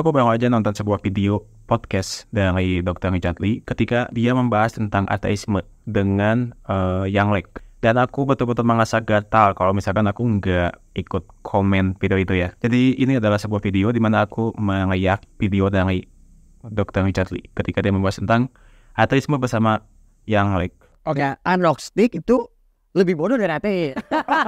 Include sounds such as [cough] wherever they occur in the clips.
Aku baru aja nonton sebuah video podcast dari Dr. Richard Lee ketika dia membahas tentang ateisme dengan uh, Yang Lek. Dan aku betul-betul merasa gatal kalau misalkan aku nggak ikut komen video itu ya. Jadi ini adalah sebuah video di mana aku melihat video dari Dr. Richard Lee ketika dia membahas tentang ateisme bersama Yang Lek. Oke, okay. agnostik itu lebih bodoh dari ateis.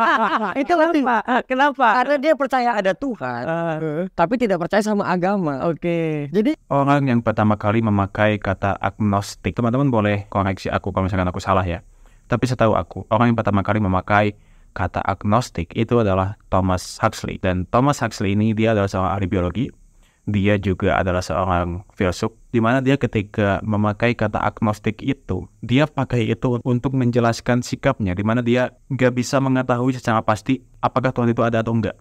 [laughs] itu kenapa? Kenapa? Karena dia percaya ada Tuhan, uh. tapi tidak percaya sama agama. Oke. Okay. Jadi orang yang pertama kali memakai kata agnostik, teman-teman boleh koreksi aku kalau misalkan aku salah ya. Tapi setahu aku, orang yang pertama kali memakai kata agnostik itu adalah Thomas Huxley. Dan Thomas Huxley ini dia adalah seorang ahli biologi dia juga adalah seorang filsuf di mana dia ketika memakai kata agnostik itu dia pakai itu untuk menjelaskan sikapnya di mana dia nggak bisa mengetahui secara pasti apakah Tuhan itu ada atau enggak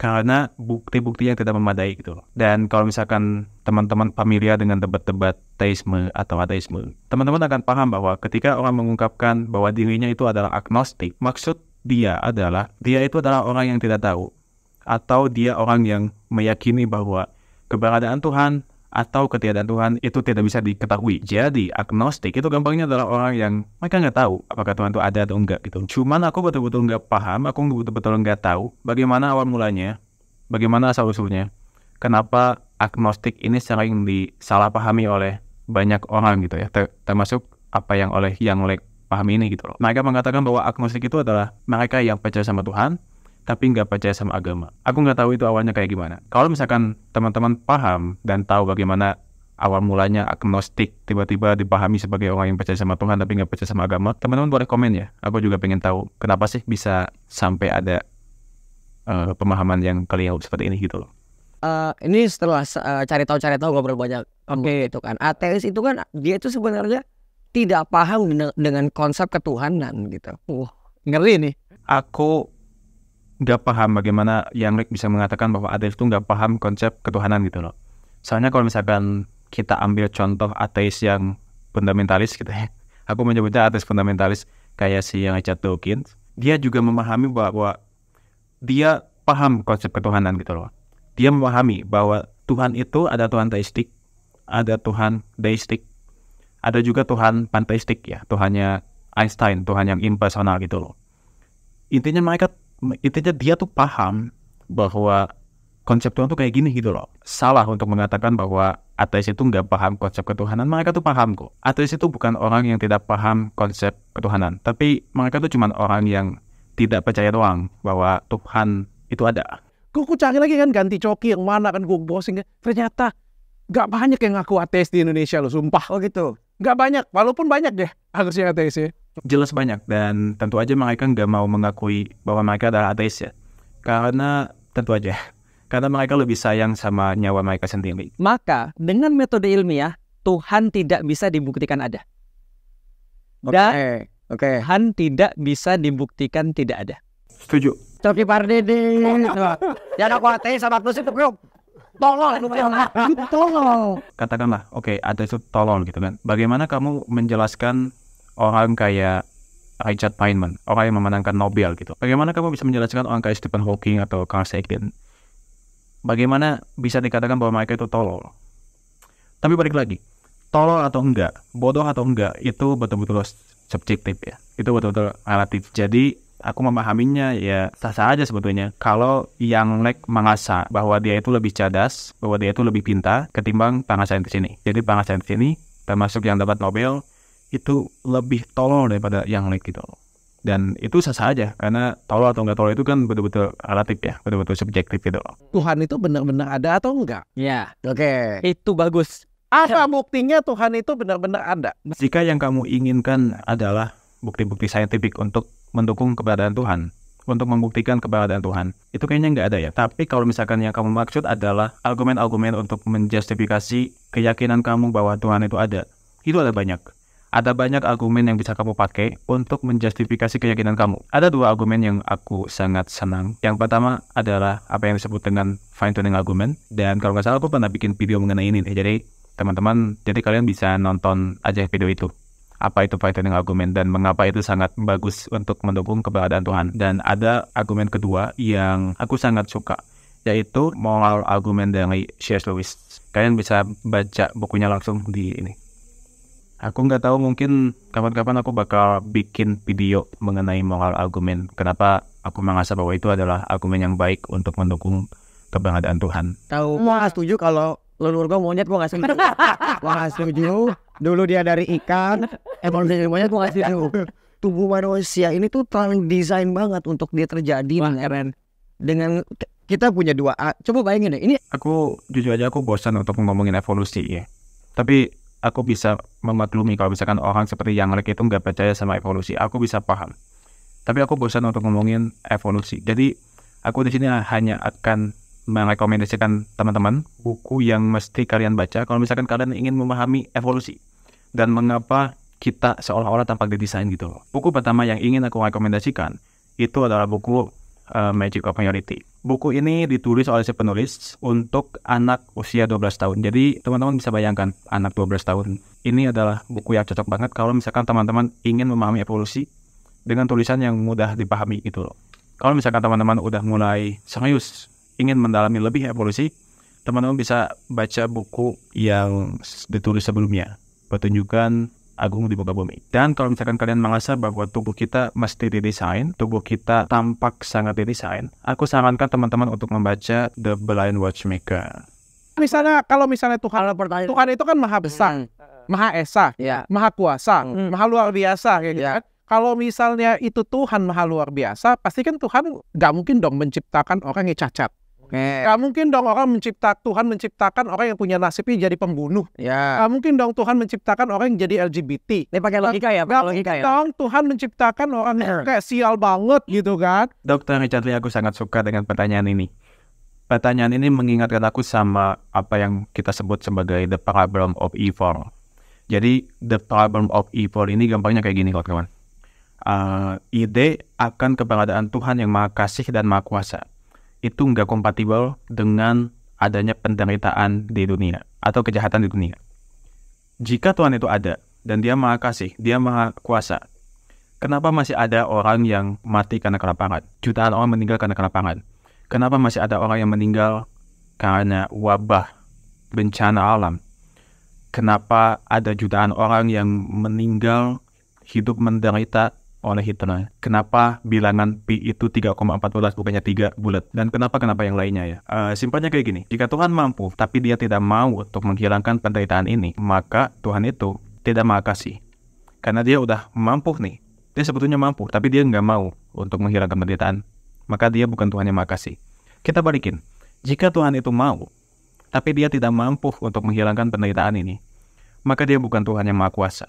karena bukti-bukti yang tidak memadai gitu Dan kalau misalkan teman-teman familiar dengan debat-debat teisme atau ateisme, teman-teman akan paham bahwa ketika orang mengungkapkan bahwa dirinya itu adalah agnostik, maksud dia adalah dia itu adalah orang yang tidak tahu atau dia orang yang meyakini bahwa keberadaan Tuhan atau ketiadaan Tuhan itu tidak bisa diketahui. Jadi agnostik itu gampangnya adalah orang yang mereka nggak tahu apakah Tuhan itu ada atau enggak gitu. Cuman aku betul-betul nggak paham, aku betul-betul nggak tahu bagaimana awal mulanya, bagaimana asal usulnya, kenapa agnostik ini sering disalahpahami oleh banyak orang gitu ya, termasuk apa yang oleh yang oleh paham ini gitu loh. Mereka mengatakan bahwa agnostik itu adalah mereka yang percaya sama Tuhan, tapi nggak percaya sama agama. Aku nggak tahu itu awalnya kayak gimana. Kalau misalkan teman-teman paham dan tahu bagaimana awal mulanya agnostik tiba-tiba dipahami sebagai orang yang percaya sama Tuhan tapi nggak percaya sama agama, teman-teman boleh komen ya. Aku juga pengen tahu kenapa sih bisa sampai ada uh, pemahaman yang keliru seperti ini gitu loh. Uh, ini setelah uh, cari tahu cari tahu ngobrol banyak hmm. oke okay. itu kan ateis itu kan dia itu sebenarnya tidak paham dengan konsep ketuhanan gitu. Wah, uh, ngeri nih. Aku nggak paham bagaimana yang Rick bisa mengatakan bahwa ateis itu nggak paham konsep ketuhanan gitu loh. Soalnya kalau misalkan kita ambil contoh ateis yang fundamentalis gitu ya, [laughs] aku menyebutnya ateis fundamentalis kayak si yang Dawkins, dia juga memahami bahwa dia paham konsep ketuhanan gitu loh. Dia memahami bahwa Tuhan itu ada Tuhan teistik, ada Tuhan deistik, ada juga Tuhan panteistik ya, Tuhannya Einstein, Tuhan yang impersonal gitu loh. Intinya mereka intinya dia tuh paham bahwa konsep Tuhan tuh kayak gini gitu loh. Salah untuk mengatakan bahwa ateis itu nggak paham konsep ketuhanan. Mereka tuh paham kok. Ateis itu bukan orang yang tidak paham konsep ketuhanan. Tapi mereka tuh cuma orang yang tidak percaya doang bahwa Tuhan itu ada. Kok ku cari lagi kan ganti coki yang mana kan gue bosing. Kan. Ternyata nggak banyak yang ngaku ateis di Indonesia loh, sumpah. loh gitu nggak banyak, walaupun banyak deh harusnya ateis ya. Jelas banyak dan tentu aja mereka nggak mau mengakui bahwa mereka adalah ateis ya. Karena tentu aja karena mereka lebih sayang sama nyawa mereka sendiri. Maka dengan metode ilmiah Tuhan tidak bisa dibuktikan ada. Dan okay. okay. Tuhan tidak bisa dibuktikan tidak ada. Setuju. Coki Pardi di... Ya, Jangan ya, aku ateis sama aku sih, tolol eh, [laughs] tolol katakanlah oke okay, ada itu tolol gitu kan bagaimana kamu menjelaskan orang kayak Richard Feynman orang yang memenangkan Nobel gitu bagaimana kamu bisa menjelaskan orang kayak Stephen Hawking atau Carl Sagan bagaimana bisa dikatakan bahwa mereka itu tolol tapi balik lagi tolol atau enggak bodoh atau enggak itu betul-betul subjektif ya itu betul-betul relatif jadi aku memahaminya ya sah-sah aja sebetulnya. Kalau yang like mangasa bahwa dia itu lebih cerdas, bahwa dia itu lebih pintar ketimbang pangasan saintis ini Jadi pangasan saintis ini termasuk yang dapat Nobel itu lebih tolol daripada yang like gitu. Dan itu sah-sah aja karena tolol atau enggak tolol itu kan betul-betul relatif ya, betul-betul subjektif gitu loh. Tuhan itu benar-benar ada atau enggak? Ya. Oke. Okay. Itu bagus. Apa buktinya Tuhan itu benar-benar ada? Jika yang kamu inginkan adalah bukti-bukti saintifik untuk mendukung keberadaan Tuhan untuk membuktikan keberadaan Tuhan itu kayaknya nggak ada ya tapi kalau misalkan yang kamu maksud adalah argumen-argumen untuk menjustifikasi keyakinan kamu bahwa Tuhan itu ada itu ada banyak ada banyak argumen yang bisa kamu pakai untuk menjustifikasi keyakinan kamu. Ada dua argumen yang aku sangat senang. Yang pertama adalah apa yang disebut dengan fine-tuning argument. Dan kalau nggak salah aku pernah bikin video mengenai ini. Jadi teman-teman, jadi kalian bisa nonton aja video itu apa itu frightening argumen dan mengapa itu sangat bagus untuk mendukung keberadaan Tuhan. Dan ada argumen kedua yang aku sangat suka, yaitu moral argument dari C.S. Lewis. Kalian bisa baca bukunya langsung di ini. Aku nggak tahu mungkin kapan-kapan aku bakal bikin video mengenai moral argument. Kenapa aku merasa bahwa itu adalah argumen yang baik untuk mendukung keberadaan Tuhan. Tahu? Mau setuju kalau leluhur gue monyet gue gak setuju. gue nggak setuju. [laughs] dulu dia dari ikan emang dari semuanya gue kasih tubuh manusia ini tuh desain banget untuk dia terjadi Wah, keren. dengan kita punya dua A. coba bayangin deh ini aku jujur aja aku bosan untuk ngomongin evolusi ya tapi aku bisa memaklumi kalau misalkan orang seperti yang mereka itu nggak percaya sama evolusi aku bisa paham tapi aku bosan untuk ngomongin evolusi jadi aku di sini hanya akan merekomendasikan teman-teman buku yang mesti kalian baca kalau misalkan kalian ingin memahami evolusi dan mengapa kita seolah-olah tampak didesain gitu loh. Buku pertama yang ingin aku rekomendasikan itu adalah buku uh, Magic of Minority. Buku ini ditulis oleh si penulis untuk anak usia 12 tahun. Jadi teman-teman bisa bayangkan anak 12 tahun. Ini adalah buku yang cocok banget kalau misalkan teman-teman ingin memahami evolusi dengan tulisan yang mudah dipahami gitu loh. Kalau misalkan teman-teman udah mulai serius ingin mendalami lebih evolusi, teman-teman bisa baca buku yang ditulis sebelumnya pertunjukan Agung di Bumi. Dan kalau misalkan kalian merasa bahwa tubuh kita mesti didesain, tubuh kita tampak sangat didesain, aku sarankan teman-teman untuk membaca The Blind Watchmaker. Misalnya kalau misalnya Tuhan pertanyaan. Tuhan itu kan maha besar, hmm. maha esa, ya. maha kuasa, hmm. maha luar biasa kayak gitu ya. kan kalau misalnya itu Tuhan maha luar biasa, pasti kan Tuhan nggak mungkin dong menciptakan orang yang cacat. Okay. Gak mungkin dong orang mencipta Tuhan menciptakan orang yang punya nasibnya jadi pembunuh. Ya. Gak mungkin dong Tuhan menciptakan orang yang jadi LGBT. Ini pakai logika ya, pakai logika ya. Dong Tuhan menciptakan orang yang kayak [clears throat] sial banget gitu kan. Dokter Richard aku sangat suka dengan pertanyaan ini. Pertanyaan ini mengingatkan aku sama apa yang kita sebut sebagai the problem of evil. Jadi the problem of evil ini gampangnya kayak gini kawan-kawan. Uh, ide akan keberadaan Tuhan yang maha kasih dan maha kuasa itu nggak kompatibel dengan adanya penderitaan di dunia atau kejahatan di dunia. Jika Tuhan itu ada dan Dia Maha Kasih, Dia Maha Kuasa, kenapa masih ada orang yang mati karena kelaparan? Jutaan orang meninggal karena kelaparan. Kenapa masih ada orang yang meninggal karena wabah bencana alam? Kenapa ada jutaan orang yang meninggal hidup menderita oleh Hitler. Kenapa bilangan pi itu 3,14 bukannya 3 bulat? Dan kenapa kenapa yang lainnya ya? Uh, simpelnya kayak gini. Jika Tuhan mampu tapi dia tidak mau untuk menghilangkan penderitaan ini, maka Tuhan itu tidak makasih. Karena dia udah mampu nih. Dia sebetulnya mampu, tapi dia nggak mau untuk menghilangkan penderitaan. Maka dia bukan Tuhan yang makasih. Kita balikin. Jika Tuhan itu mau, tapi dia tidak mampu untuk menghilangkan penderitaan ini, maka dia bukan Tuhan yang maha kuasa.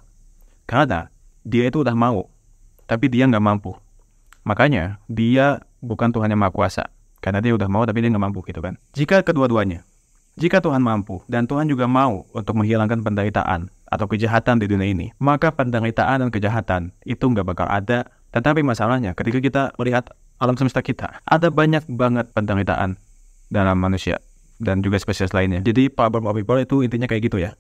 Karena dia itu udah mau tapi dia nggak mampu. Makanya dia bukan Tuhan yang maha kuasa. Karena dia udah mau tapi dia nggak mampu gitu kan. Jika kedua-duanya, jika Tuhan mampu dan Tuhan juga mau untuk menghilangkan penderitaan atau kejahatan di dunia ini, maka penderitaan dan kejahatan itu nggak bakal ada. Tetapi masalahnya ketika kita melihat alam semesta kita, ada banyak banget penderitaan dalam manusia dan juga spesies lainnya. Jadi problem of people itu intinya kayak gitu ya.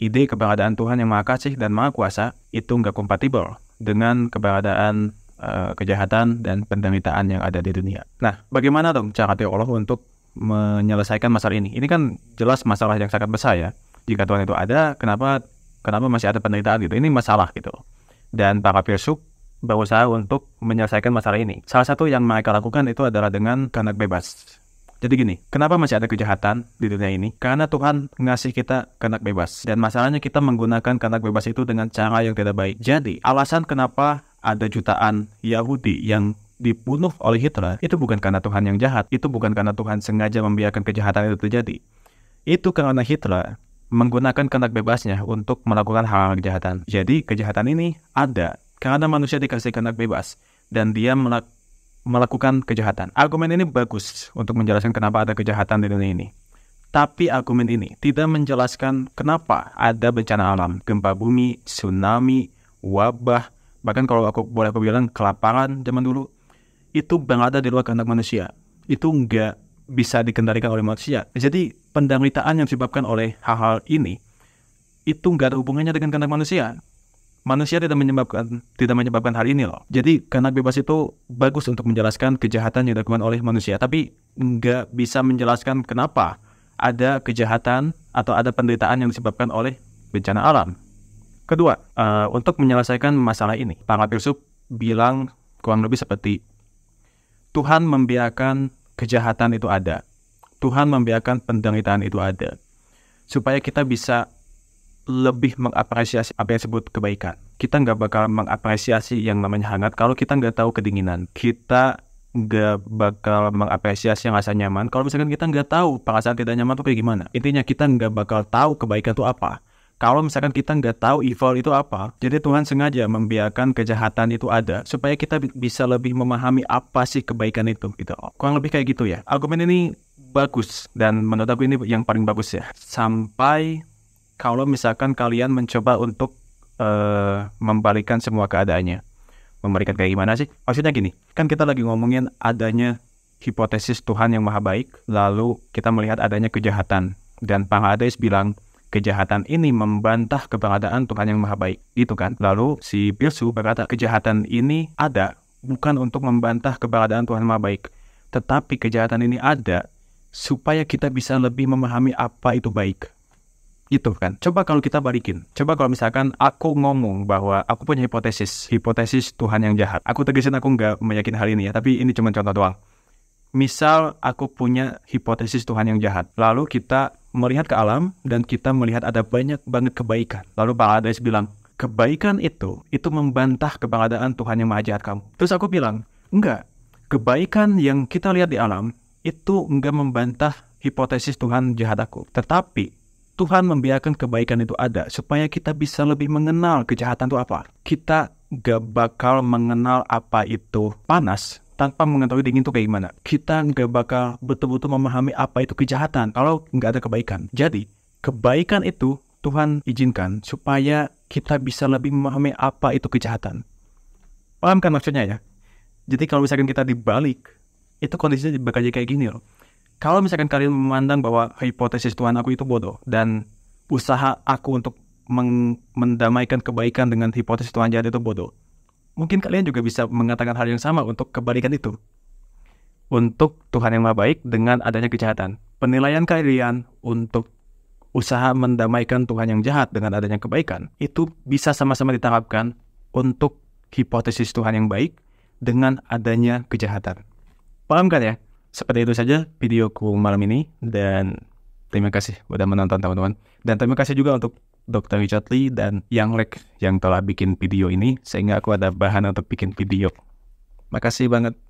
Ide keberadaan Tuhan yang maha kasih dan maha kuasa itu nggak kompatibel dengan keberadaan uh, kejahatan dan penderitaan yang ada di dunia. Nah, bagaimana dong cara Allah untuk menyelesaikan masalah ini? Ini kan jelas masalah yang sangat besar ya. Jika Tuhan itu ada, kenapa kenapa masih ada penderitaan gitu? Ini masalah gitu. Dan para filsuf berusaha untuk menyelesaikan masalah ini. Salah satu yang mereka lakukan itu adalah dengan kehendak bebas. Jadi gini, kenapa masih ada kejahatan di dunia ini? Karena Tuhan ngasih kita kehendak bebas. Dan masalahnya kita menggunakan kehendak bebas itu dengan cara yang tidak baik. Jadi, alasan kenapa ada jutaan Yahudi yang dibunuh oleh Hitler itu bukan karena Tuhan yang jahat, itu bukan karena Tuhan sengaja membiarkan kejahatan itu terjadi. Itu karena Hitler menggunakan kehendak bebasnya untuk melakukan hal-hal kejahatan. Jadi kejahatan ini ada karena manusia dikasih kehendak bebas dan dia melakukan melakukan kejahatan. Argumen ini bagus untuk menjelaskan kenapa ada kejahatan di dunia ini. Tapi argumen ini tidak menjelaskan kenapa ada bencana alam, gempa bumi, tsunami, wabah, bahkan kalau aku boleh aku bilang kelaparan zaman dulu, itu ada di luar kehendak manusia. Itu nggak bisa dikendalikan oleh manusia. Jadi penderitaan yang disebabkan oleh hal-hal ini itu nggak ada hubungannya dengan kehendak manusia manusia tidak menyebabkan tidak menyebabkan hal ini loh. Jadi kehendak bebas itu bagus untuk menjelaskan kejahatan yang dilakukan oleh manusia, tapi nggak bisa menjelaskan kenapa ada kejahatan atau ada penderitaan yang disebabkan oleh bencana alam. Kedua, uh, untuk menyelesaikan masalah ini, Pak filsuf bilang kurang lebih seperti Tuhan membiarkan kejahatan itu ada. Tuhan membiarkan penderitaan itu ada. Supaya kita bisa lebih mengapresiasi apa yang disebut kebaikan. Kita nggak bakal mengapresiasi yang namanya hangat kalau kita nggak tahu kedinginan. Kita nggak bakal mengapresiasi yang rasa nyaman kalau misalkan kita nggak tahu perasaan tidak nyaman itu kayak gimana. Intinya kita nggak bakal tahu kebaikan itu apa. Kalau misalkan kita nggak tahu evil itu apa, jadi Tuhan sengaja membiarkan kejahatan itu ada supaya kita bisa lebih memahami apa sih kebaikan itu. Gitu. Kurang lebih kayak gitu ya. Argumen ini bagus dan menurut aku ini yang paling bagus ya. Sampai kalau misalkan kalian mencoba untuk uh, membalikan semua keadaannya. memberikan kayak gimana sih? Maksudnya gini, kan kita lagi ngomongin adanya hipotesis Tuhan yang maha baik, lalu kita melihat adanya kejahatan. Dan Pangades bilang, kejahatan ini membantah keberadaan Tuhan yang maha baik. itu kan? Lalu si Pilsu berkata, kejahatan ini ada bukan untuk membantah keberadaan Tuhan yang maha baik. Tetapi kejahatan ini ada supaya kita bisa lebih memahami apa itu baik gitu kan. Coba kalau kita balikin. Coba kalau misalkan aku ngomong bahwa aku punya hipotesis, hipotesis Tuhan yang jahat. Aku tegasin aku nggak meyakini hal ini ya, tapi ini cuma contoh doang. Misal aku punya hipotesis Tuhan yang jahat, lalu kita melihat ke alam dan kita melihat ada banyak banget kebaikan. Lalu Pak Adres bilang, kebaikan itu, itu membantah kebangadaan Tuhan yang maha jahat kamu. Terus aku bilang, enggak, kebaikan yang kita lihat di alam, itu enggak membantah hipotesis Tuhan jahat aku. Tetapi Tuhan membiarkan kebaikan itu ada supaya kita bisa lebih mengenal kejahatan itu apa. Kita gak bakal mengenal apa itu panas tanpa mengetahui dingin itu kayak gimana. Kita gak bakal betul-betul memahami apa itu kejahatan kalau nggak ada kebaikan. Jadi, kebaikan itu Tuhan izinkan supaya kita bisa lebih memahami apa itu kejahatan. Paham kan maksudnya ya? Jadi kalau misalkan kita dibalik, itu kondisinya bakal jadi kayak gini loh kalau misalkan kalian memandang bahwa hipotesis Tuhan aku itu bodoh dan usaha aku untuk mendamaikan kebaikan dengan hipotesis Tuhan jahat itu bodoh, mungkin kalian juga bisa mengatakan hal yang sama untuk kebalikan itu. Untuk Tuhan yang maha baik dengan adanya kejahatan. Penilaian kalian untuk usaha mendamaikan Tuhan yang jahat dengan adanya kebaikan itu bisa sama-sama ditangkapkan untuk hipotesis Tuhan yang baik dengan adanya kejahatan. Paham kan ya? Seperti itu saja videoku malam ini dan terima kasih sudah menonton teman-teman. Dan terima kasih juga untuk Dr. Richard Lee dan Yang Lek yang telah bikin video ini sehingga aku ada bahan untuk bikin video. Makasih banget.